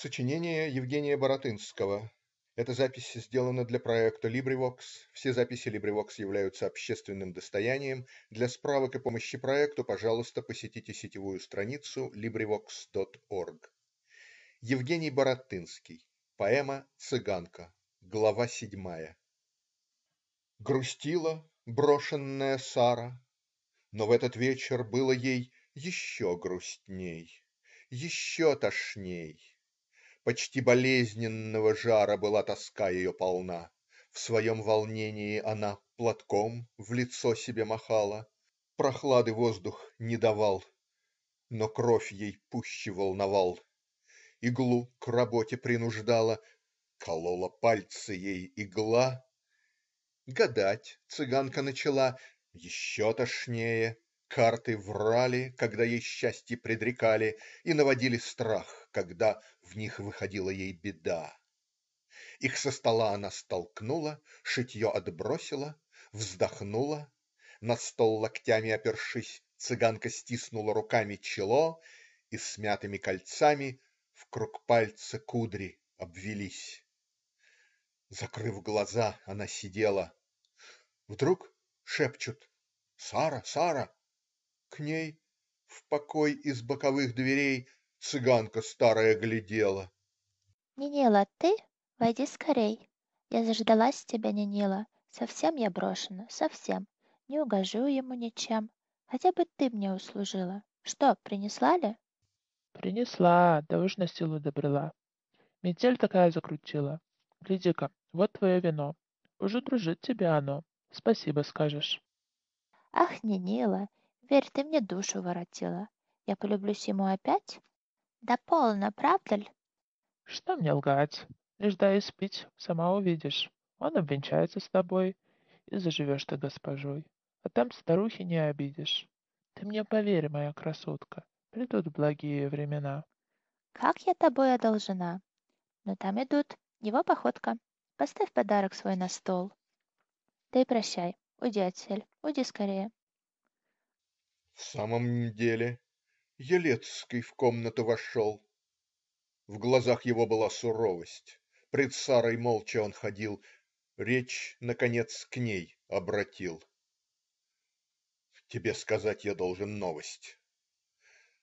Сочинение Евгения Баратынского Эта запись сделана для проекта LibriVox. Все записи LibriVox являются общественным достоянием. Для справок и помощи проекту, пожалуйста, посетите сетевую страницу LibriVox.org. Евгений Баратынский. Поэма "Цыганка". Глава седьмая. Грустила брошенная Сара. Но в этот вечер было ей еще грустней. Еще тошней. Почти болезненного жара была тоска ее полна. В своем волнении она платком в лицо себе махала. Прохлады воздух не давал. Но кровь ей пуще волновал. Иглу к работе принуждала. Колола пальцы ей игла. Гадать цыганка начала. Еще тошнее. Карты врали, когда ей счастье предрекали, и наводили страх, когда в них выходила ей беда. Их со стола она столкнула, шитье отбросила, вздохнула. На стол локтями опершись, цыганка стиснула руками чело и смятыми кольцами в круг пальца кудри обвились. Закрыв глаза, она сидела. Вдруг шепчут: "Сара! Сара! К ней в покой из боковых дверей цыганка старая глядела. Нинила, ты? Войди скорей. Я заждалась тебя, Нинила, Совсем я брошена, совсем. Не угожу ему ничем. Хотя бы ты мне услужила. Что, принесла ли? Принесла, да уж на силу добрела. Метель такая закрутила. Гляди-ка, вот твое вино. Уже дружит тебе оно. Спасибо скажешь. Ах, Нинила. Верь, ты мне душу воротила. Я полюблюсь ему опять? Да полно, правда ли? Что мне лгать? Лишь дай спить, сама увидишь. Он обвенчается с тобой, и заживешь ты госпожой. А там старухи не обидишь. Ты мне поверь, моя красотка, придут благие времена. Как я тобой одолжена? Но там идут, его походка. Поставь подарок свой на стол. Да и прощай, уйди отсель, уйди скорее. В самом деле Елецкий в комнату вошел. В глазах его была суровость. Пред Сарой молча он ходил. Речь, наконец, к ней обратил. "Тебе сказать я должен новость.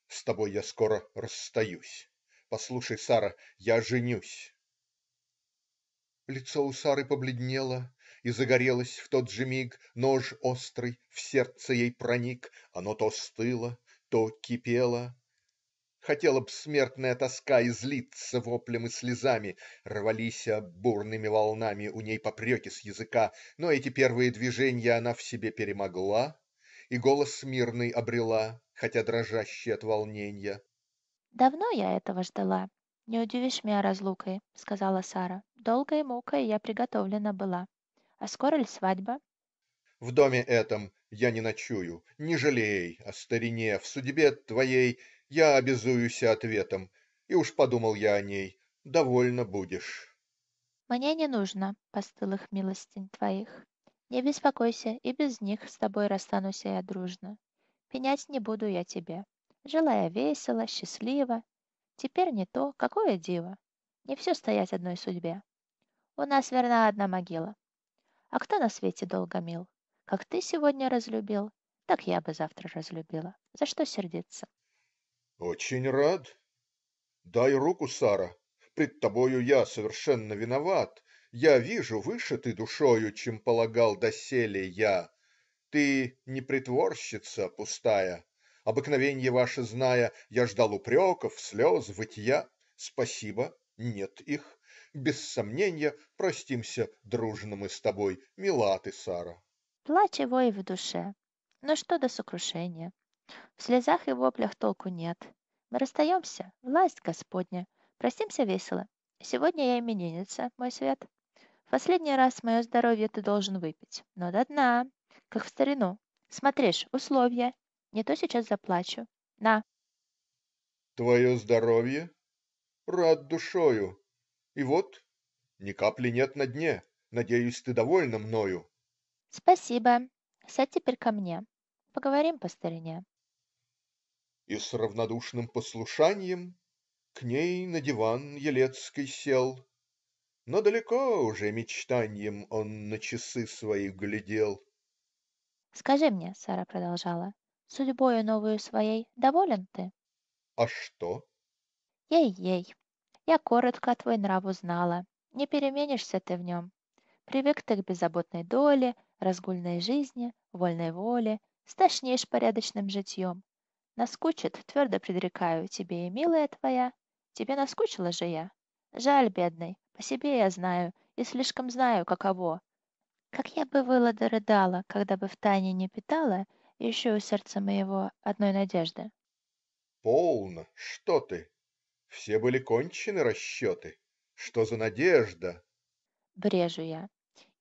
С тобой я скоро расстаюсь. Послушай, Сара, я женюсь". Лицо у Сары побледнело. И загорелось в тот же миг Нож острый, в сердце ей проник. Оно то стыло, то кипело. Хотела б смертная тоска излиться воплем и слезами. Рвалися бурными волнами у ней попреки с языка. Но эти первые движения она в себе перемогла. И голос мирный обрела, хотя дрожащий от волнения. "Давно я этого ждала. Не удивишь меня разлукой", сказала Сара. "Долгой мукой я приготовлена была". А скоро ли свадьба?" "В доме этом я не ночую, не жалей О старине, в судьбе твоей Я обязуюсь ответом. И уж подумал я о ней. Довольно будешь". "Мне не нужно постылых милостынь твоих. Не беспокойся, и без них С тобой расстанусь я дружно. Пенять не буду я тебе. Жила весело, счастливо. Теперь не то, какое диво. Не все стоять одной судьбе. У нас верна одна могила. А кто на свете долго мил? Как ты сегодня разлюбил, так я бы завтра разлюбила. За что сердиться? "Очень рад. Дай руку, Сара. Пред тобою я совершенно виноват. Я вижу, выше ты душою, чем полагал доселе я. Ты не притворщица пустая. Обыкновенье ваше зная, я ждал упреков, слез, вытья. Спасибо, нет их без сомнения, простимся дружно мы с тобой, мила ты, Сара". Плач его и в душе. Но что до сокрушения, В слезах и воплях толку нет. Мы расстаемся, власть Господня. Простимся весело. Сегодня я именинница, мой свет. В последний раз мое здоровье ты должен выпить, но до дна, как в старину. Смотришь, условия. Не то сейчас заплачу. На. Твое здоровье? Рад душою. И вот ни капли нет на дне. Надеюсь, ты довольна мною. "Спасибо. Сядь теперь ко мне. Поговорим по старине". И с равнодушным послушанием К ней на диван Елецкой сел. Но далеко уже мечтанием Он на часы свои глядел. "Скажи мне, Сара продолжала, судьбою новую своей доволен ты? "А что?" "Ей-ей. Я коротко твой нрав узнала. Не переменишься ты в нем. Привык ты к беззаботной доле, разгульной жизни, вольной воле, стошнеешь порядочным житьем. Наскучит, твердо предрекаю, тебе и милая твоя. Тебе наскучила же я. Жаль, бедный, по себе я знаю, и слишком знаю, каково. Как я бы выла да рыдала, когда бы в тайне не питала еще у сердца моего одной надежды. Полно, что ты! Все были кончены расчеты. Что за надежда!. Брежу я.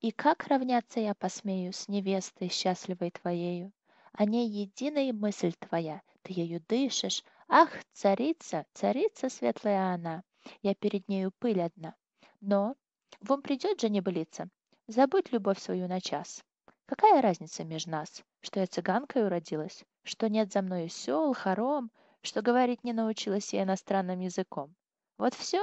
И как равняться я посмею С невестой счастливой твоею? О ней единая мысль твоя, Ты ею дышишь. Ах, царица, царица светлая она, Я перед нею пыль одна. Но в придет же небылица, Забудь любовь свою на час. Какая разница между нас, Что я цыганкой уродилась, Что нет за мною сел, хором, что говорить не научилась я иностранным языком. Вот все?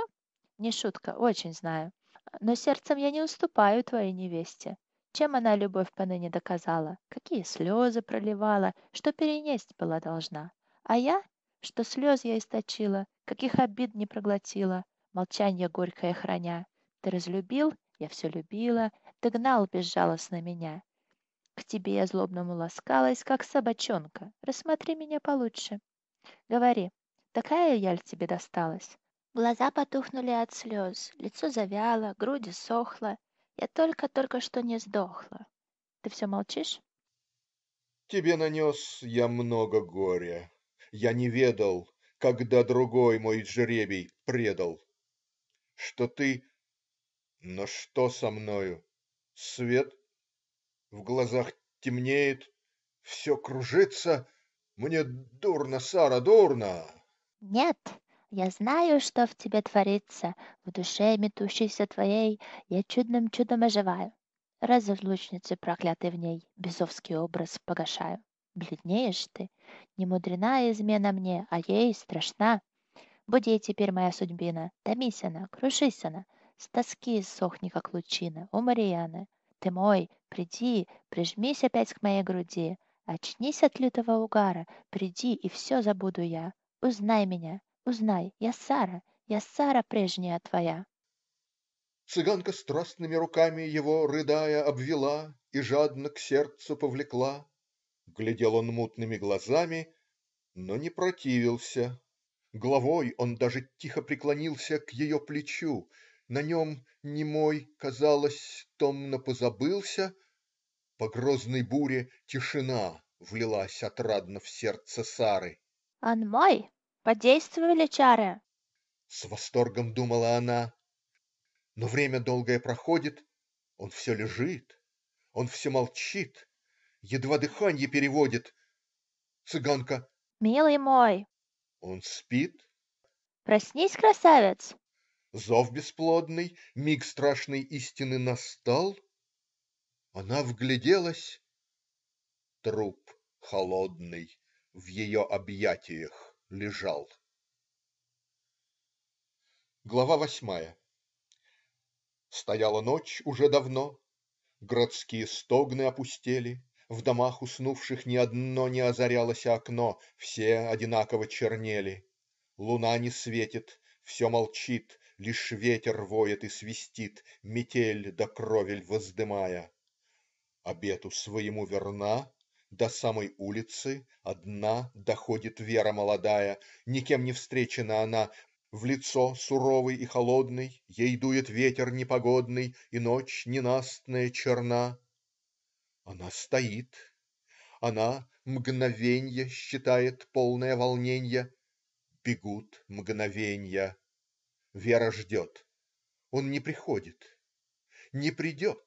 Не шутка, очень знаю. Но сердцем я не уступаю твоей невесте. Чем она любовь поныне доказала? Какие слезы проливала? Что перенесть была должна? А я? Что слез я источила? Каких обид не проглотила? Молчание горькое храня. Ты разлюбил? Я все любила. Ты гнал безжалостно меня. К тебе я злобному ласкалась, как собачонка. Рассмотри меня получше. Говори, такая яль тебе досталась?» Глаза потухнули от слез, лицо завяло, груди сохло. Я только-только что не сдохла. Ты все молчишь? Тебе нанес я много горя. Я не ведал, когда другой мой жребий предал. Что ты. но что со мною? Свет? В глазах темнеет. Все кружится. "Мне дурно, Сара, дурно!" "Нет, я знаю, что в тебе творится, в душе метущейся твоей я чудным чудом оживаю. Разлучницы проклятой в ней бесовский образ погашаю. Бледнеешь ты, не мудрена измена мне, а ей страшна. Буди теперь моя судьбина, томись она, крушись она, с тоски сохни, как лучина, умри она. Ты мой, приди, прижмись опять к моей груди, Очнись от лютого угара, приди, и все забуду я. Узнай меня, узнай, я Сара, я Сара прежняя твоя. Цыганка страстными руками его, рыдая, обвела и жадно к сердцу повлекла. Глядел он мутными глазами, но не противился. Главой он даже тихо преклонился к ее плечу. На нем немой, казалось, томно позабылся. По грозной буре тишина влилась отрадно в сердце Сары. "Он мой, подействовали чары!" С восторгом думала она. Но время долгое проходит. Он все лежит. Он все молчит. Едва дыханье переводит. Цыганка: "Милый мой!" Он спит? "Проснись, красавец!" Зов бесплодный. Миг страшной истины настал. Она вгляделась труп холодный в ее объятиях лежал. Глава восьмая Стояла ночь уже давно. Городские стогны опустели. В домах уснувших ни одно не озарялось окно. Все одинаково чернели. Луна не светит. Все молчит. Лишь ветер воет и свистит. Метель до кровель воздымая. Обету своему верна, до самой улицы, одна, доходит Вера молодая, никем не встречена она, в лицо суровый и холодный ей дует ветер непогодный, и ночь ненастная черна. Она стоит. Она мгновенье считает, полное волненья. Бегут мгновенья. Вера ждет. Он не приходит. Не придет.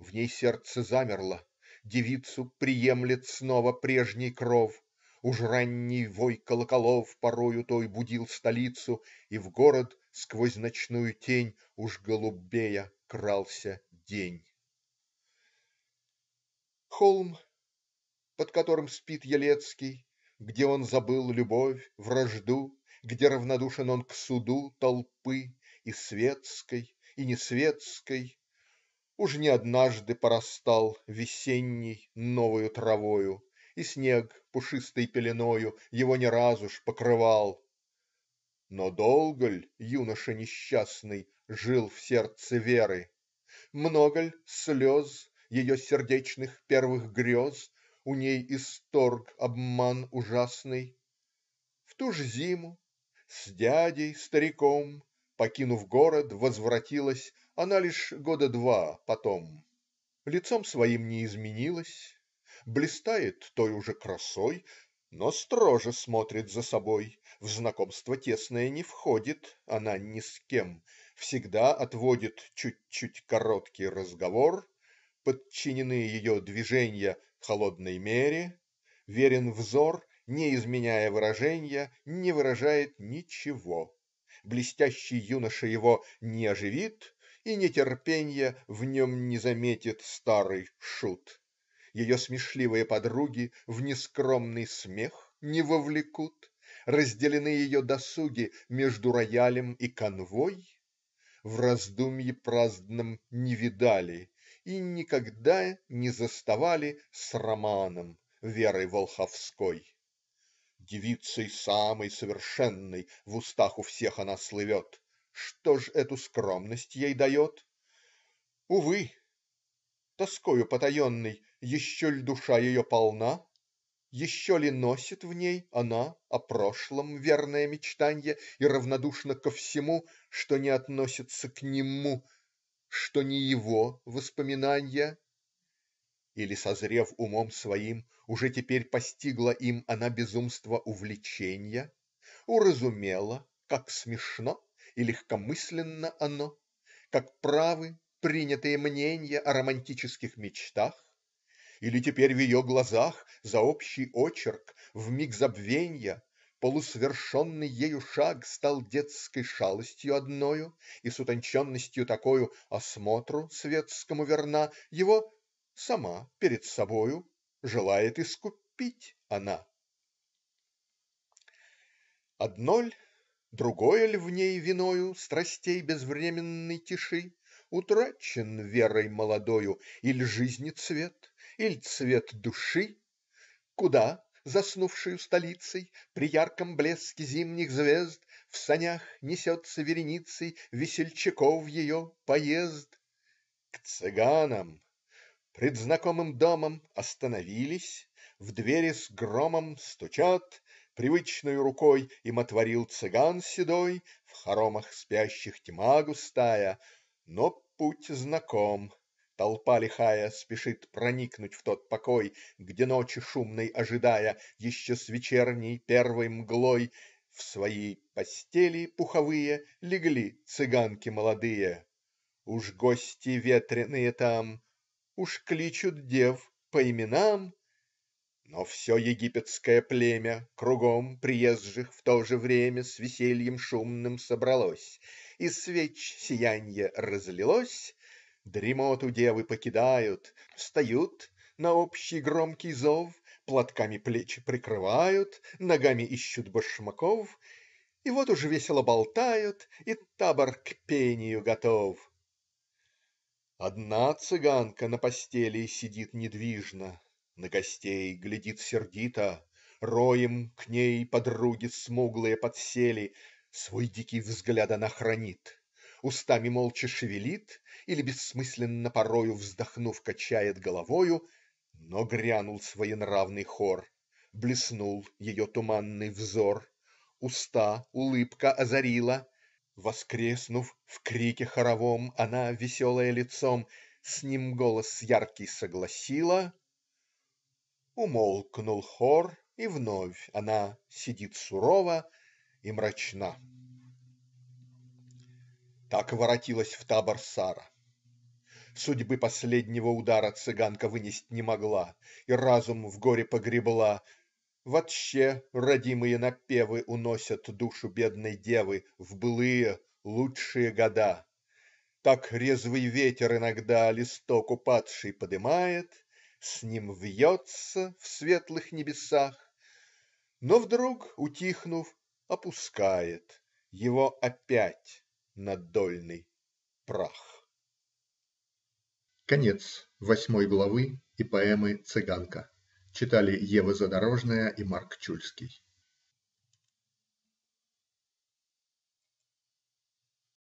В ней сердце замерло, девицу приемлет снова прежний кров. Уж ранний вой колоколов порою той будил столицу. И в город, сквозь ночную тень, уж голубея крался день. Холм, под которым спит Елецкий. Где он забыл любовь, вражду. Где равнодушен он к суду толпы. И светской и несветской Уж не однажды порастал весенний новою травою, и снег пушистой пеленою его не раз уж покрывал. Но долго ль юноша несчастный жил в сердце Веры? Много ль слез ее сердечных первых грез у ней исторг обман ужасный? В ту ж зиму с дядей, стариком покинув город возвратилась она лишь года два потом. Лицом своим не изменилась. Блистает той уже красой. Но строже смотрит за собой. В знакомство тесное не входит она ни с кем. Всегда отводит чуть-чуть короткий разговор. Подчинены ее движения холодной мере. Верен взор, не изменяя выражения не выражает ничего. Блестящий юноша его не оживит и нетерпенья в нем не заметит старый шут, ее смешливые подруги в нескромный смех не вовлекут, разделены ее досуги между роялем и конвой. в раздумье праздном не видали и никогда не заставали с романом верой Волховской. Девицей самой совершенной в устах у всех она слывет. Что ж эту скромность ей дает? Увы! Тоскою потаенной еще ль душа ее полна? Еще ли носит в ней она о прошлом верное мечтанье и равнодушна ко всему что не относится к нему что не его воспоминания? Или, созрев умом своим, уже теперь постигла им она безумство увлечения? уразумела как смешно и легкомысленно оно, как правы принятые мненья о романтических мечтах. Или теперь в ее глазах за общий очерк в миг забвенья полусовершенный ею шаг стал детской шалостью одною и с утонченностью такою осмотру светскому верна его сама перед собою желает искупить она. Одноль. Другое ль в ней виною страстей безвременной тиши? Утрачен верой молодою иль жизни цвет иль цвет души? Куда, заснувшею столицей, при ярком блеске зимних звезд В санях несется вереницей весельчаков ее поезд? К цыганам. Пред знакомым домом остановились. В двери с громом стучат. Привычной рукой им отворил цыган седой В хоромах спящих тьма густая. Но путь знаком. Толпа лихая Спешит проникнуть в тот покой Где, ночи шумной ожидая, Еще с вечерней первой мглой В свои постели пуховые Легли цыганки молодые. Уж гости ветреные там. Уж кличут дев по именам. Но все египетское племя Кругом приезжих в то же время С весельем шумным собралось, И свеч сиянье разлилось, Дремоту девы покидают, Встают на общий громкий зов, Платками плечи прикрывают, Ногами ищут башмаков, И вот уже весело болтают, И табор к пению готов. Одна цыганка на постели Сидит недвижно. На гостей глядит сердито, Роем к ней подруги смуглые подсели, Свой дикий взгляд она хранит, Устами молча шевелит Или бессмысленно порою Вздохнув, качает головою. Но грянул своенравный хор. Блеснул ее туманный взор. Уста улыбка озарила. Воскреснув в крике хоровом, Она, веселое лицом, С ним голос яркий согласила. Умолкнул хор, и вновь она сидит сурова и мрачна. Так воротилась в табор Сара. Судьбы последнего удара цыганка вынести не могла и разум в горе погребла. Вообще родимые напевы уносят душу бедной девы в былые, лучшие года. Так резвый ветер иногда листок упадший подымает с ним вьется в светлых небесах, но вдруг, утихнув, опускает его опять на дольный прах. Конец восьмой главы и поэмы "Цыганка" читали Ева Задорожная и Марк Чульский.